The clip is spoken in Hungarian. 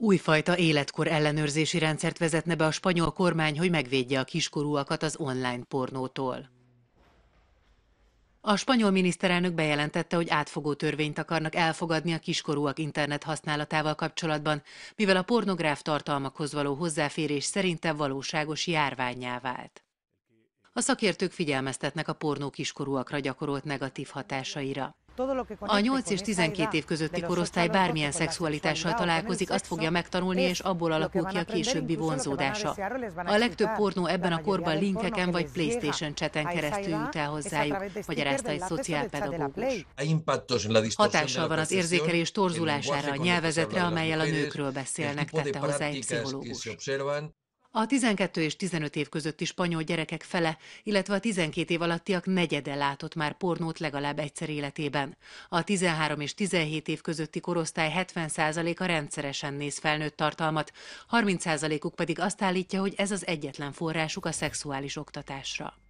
Újfajta életkor ellenőrzési rendszert vezetne be a spanyol kormány, hogy megvédje a kiskorúakat az online pornótól. A spanyol miniszterelnök bejelentette, hogy átfogó törvényt akarnak elfogadni a kiskorúak internet használatával kapcsolatban, mivel a pornográf tartalmakhoz való hozzáférés szerinte valóságos járványá vált. A szakértők figyelmeztetnek a pornó kiskorúakra gyakorolt negatív hatásaira. A 8 és 12 év közötti korosztály bármilyen szexualitással találkozik, azt fogja megtanulni, és abból alakul ki a későbbi vonzódása. A legtöbb pornó ebben a korban linkeken vagy PlayStation cseten keresztül jut el hozzájuk, magyarázta egy szociálpedagógus. Hatással van az érzékelés torzulására, a nyelvezetre, amelyel a nőkről beszélnek, tette hozzá egy pszichológus. A 12 és 15 év közötti spanyol gyerekek fele, illetve a 12 év alattiak negyede látott már pornót legalább egyszer életében. A 13 és 17 év közötti korosztály 70%-a rendszeresen néz felnőtt tartalmat, 30%-uk pedig azt állítja, hogy ez az egyetlen forrásuk a szexuális oktatásra.